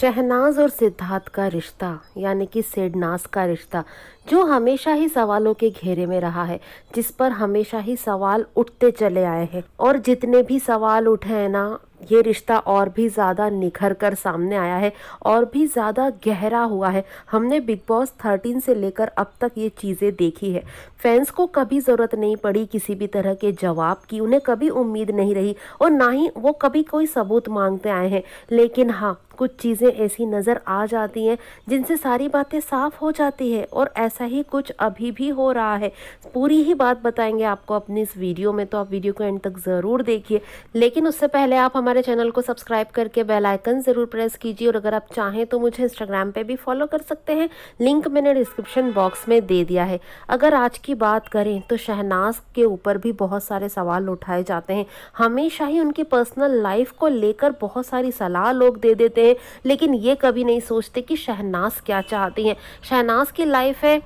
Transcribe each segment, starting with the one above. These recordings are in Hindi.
शहनाज और सिद्धार्थ का रिश्ता यानी कि सेडनाज का रिश्ता जो हमेशा ही सवालों के घेरे में रहा है जिस पर हमेशा ही सवाल उठते चले आए हैं और जितने भी सवाल उठे हैं ना ये रिश्ता और भी ज़्यादा निखर कर सामने आया है और भी ज़्यादा गहरा हुआ है हमने बिग बॉस थर्टीन से लेकर अब तक ये चीज़ें देखी है फैंस को कभी ज़रूरत नहीं पड़ी किसी भी तरह के जवाब की उन्हें कभी उम्मीद नहीं रही और ना ही वो कभी कोई सबूत मांगते आए हैं लेकिन हाँ कुछ चीज़ें ऐसी नज़र आ जाती हैं जिनसे सारी बातें साफ हो जाती है और ऐसा ही कुछ अभी भी हो रहा है पूरी ही बात बताएंगे आपको अपनी इस वीडियो में तो आप वीडियो को एंड तक ज़रूर देखिए लेकिन उससे पहले आप हमारे चैनल को सब्सक्राइब करके बेलाइकन ज़रूर प्रेस कीजिए और अगर आप चाहें तो मुझे इंस्टाग्राम पर भी फॉलो कर सकते हैं लिंक मैंने डिस्क्रिप्शन बॉक्स में दे दिया है अगर आज की बात करें तो शहनाज के ऊपर भी बहुत सारे सवाल उठाए जाते हैं हमेशा ही उनकी पर्सनल लाइफ को लेकर बहुत सारी सलाह लोग दे देते हैं हैं लेकिन ये कभी नहीं सोचते कि शहनाज क्या चाहती हैं शहनाज की लाइफ है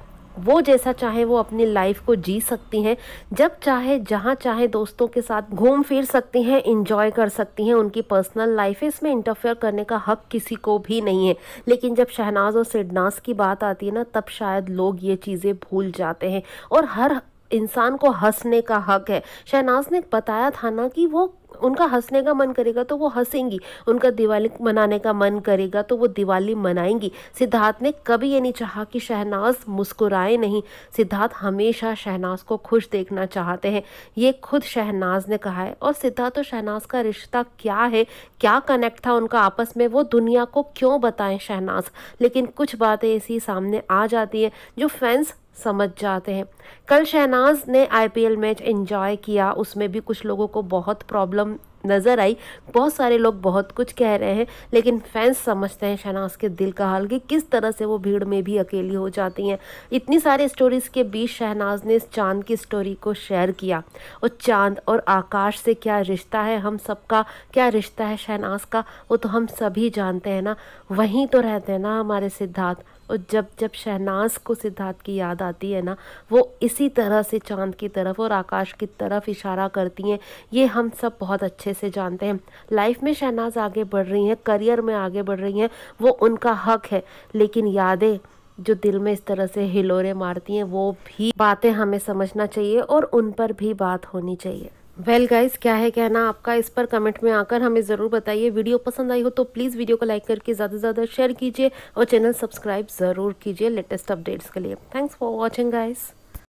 वो जैसा चाहे वो अपनी लाइफ को जी सकती हैं जब चाहे जहाँ चाहे दोस्तों के साथ घूम फिर सकती हैं इंजॉय कर सकती हैं उनकी पर्सनल लाइफ है इसमें इंटरफेयर करने का हक किसी को भी नहीं है लेकिन जब शहनाज और सिडनास की बात आती है ना तब शायद लोग ये चीज़ें भूल जाते हैं और हर इंसान को हंसने का हक है शहनाज ने बताया था ना कि वो उनका हंसने का मन करेगा तो वो हंसेंगी उनका दिवाली मनाने का मन करेगा तो वो दिवाली मनाएंगी सिद्धार्थ ने कभी ये नहीं चाहा कि शहनाज मुस्कुराए नहीं सिद्धार्थ हमेशा शहनाज को खुश देखना चाहते हैं ये खुद शहनाज ने कहा है और सिद्धार्थ और शहनाज का रिश्ता क्या है क्या कनेक्ट था उनका आपस में वो दुनिया को क्यों बताएं शहनाज लेकिन कुछ बातें ऐसी सामने आ जाती हैं जो फैंस समझ जाते हैं कल शहनाज ने आईपीएल मैच एंजॉय किया उसमें भी कुछ लोगों को बहुत प्रॉब्लम नज़र आई बहुत सारे लोग बहुत कुछ कह रहे हैं लेकिन फैंस समझते हैं शहनाज के दिल का हाल कि किस तरह से वो भीड़ में भी अकेली हो जाती हैं इतनी सारी स्टोरीज़ के बीच शहनाज ने इस चांद की स्टोरी को शेयर किया और चांद और आकाश से क्या रिश्ता है हम सबका क्या रिश्ता है शहनाज का वो तो हम सभी जानते हैं ना वहीं तो रहते हैं ना हमारे सिद्धार्थ और जब जब शहनाज को सिद्धार्थ की याद आती है ना वो इसी तरह से चांद की तरफ और आकाश की तरफ इशारा करती हैं ये हम सब बहुत अच्छे से जानते हैं लाइफ में शहनाज आगे बढ़ रही हैं करियर में आगे बढ़ रही हैं वो उनका हक है लेकिन यादें जो दिल में इस तरह से हिलोरे मारती हैं वो भी बातें हमें समझना चाहिए और उन पर भी बात होनी चाहिए वेल well गाइज क्या है कहना आपका इस पर कमेंट में आकर हमें ज़रूर बताइए वीडियो पसंद आई हो तो प्लीज़ वीडियो को लाइक करके ज़्यादा से ज़्यादा शेयर कीजिए और चैनल सब्सक्राइब ज़रूर कीजिए लेटेस्ट अपडेट्स के लिए थैंक्स फॉर वॉचिंग गाइज़